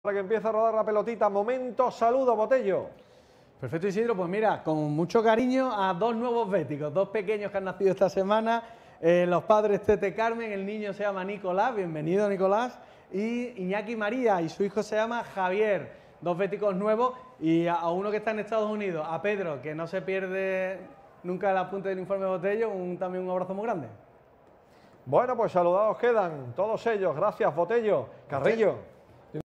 Para que empiece a rodar la pelotita, momento, saludo, Botello. Perfecto, Isidro. Pues mira, con mucho cariño a dos nuevos véticos, dos pequeños que han nacido esta semana. Eh, los padres Tete Carmen, el niño se llama Nicolás, bienvenido Nicolás, y Iñaki María, y su hijo se llama Javier, dos véticos nuevos, y a, uno que está en Estados Unidos, a Pedro, que no se pierde nunca la punta del informe Botello, un, también un abrazo muy grande. Bueno, pues saludados quedan todos ellos, gracias Botello, Carrillo.